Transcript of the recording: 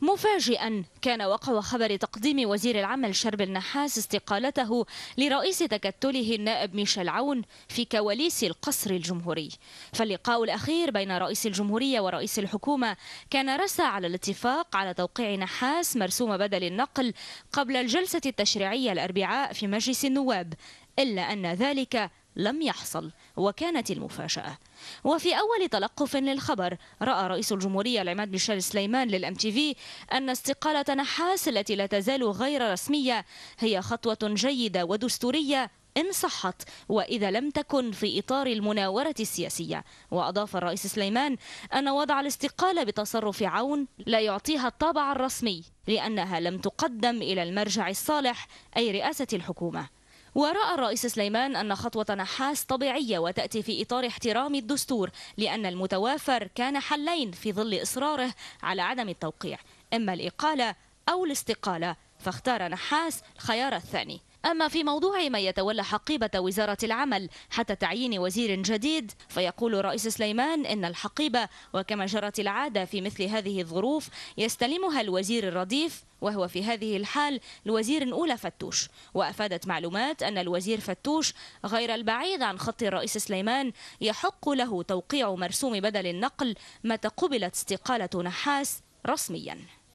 مفاجئا كان وقع خبر تقديم وزير العمل شرب النحاس استقالته لرئيس تكتله النائب ميشيل عون في كواليس القصر الجمهوري فاللقاء الأخير بين رئيس الجمهورية ورئيس الحكومة كان رسى على الاتفاق على توقيع نحاس مرسوم بدل النقل قبل الجلسة التشريعية الأربعاء في مجلس النواب إلا أن ذلك لم يحصل وكانت المفاجأة وفي أول تلقف للخبر رأى رئيس الجمهورية العماد ميشيل سليمان للأم تي في أن استقالة نحاس التي لا تزال غير رسمية هي خطوة جيدة ودستورية إن صحت وإذا لم تكن في إطار المناورة السياسية وأضاف الرئيس سليمان أن وضع الاستقالة بتصرف عون لا يعطيها الطابع الرسمي لأنها لم تقدم إلى المرجع الصالح أي رئاسة الحكومة ورأى الرئيس سليمان أن خطوة نحاس طبيعية وتأتي في إطار احترام الدستور لأن المتوافر كان حلين في ظل إصراره على عدم التوقيع إما الإقالة أو الاستقالة فاختار نحاس الخيار الثاني أما في موضوع من يتولى حقيبة وزارة العمل حتى تعيين وزير جديد فيقول رئيس سليمان إن الحقيبة وكما جرت العادة في مثل هذه الظروف يستلمها الوزير الرديف وهو في هذه الحال الوزير الأولى فتوش وأفادت معلومات أن الوزير فتوش غير البعيد عن خط الرئيس سليمان يحق له توقيع مرسوم بدل النقل متى قبلت استقالة نحاس رسمياً